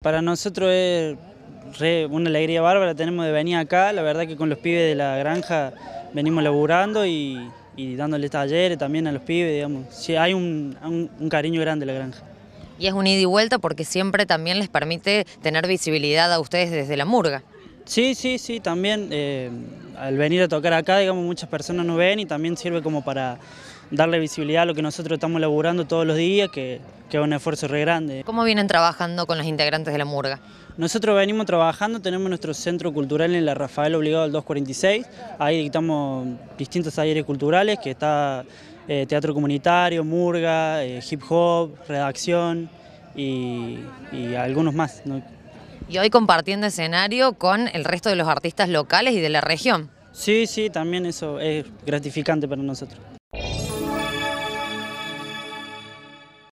Para nosotros es una alegría bárbara, tenemos de venir acá, la verdad que con los pibes de la granja venimos laburando y, y dándoles talleres también a los pibes, digamos. Sí, hay un, cariño grande la granja. Y es un ida y vuelta porque siempre también les permite tener visibilidad a ustedes desde la murga. Sí, sí, sí, también eh, al venir a tocar acá, digamos, muchas personas nos ven y también sirve como para darle visibilidad a lo que nosotros estamos laburando todos los días, que que es un esfuerzo re grande. ¿Cómo vienen trabajando con los integrantes de la murga? Nosotros venimos trabajando, tenemos nuestro centro cultural en la Rafael Obligado al 246, ahí dictamos distintos talleres culturales, que está eh, teatro comunitario, murga, eh, hip hop, redacción y, algunos más. Y hoy compartiendo escenario con el resto de los artistas locales y de la región. Sí, sí, también eso es gratificante para nosotros.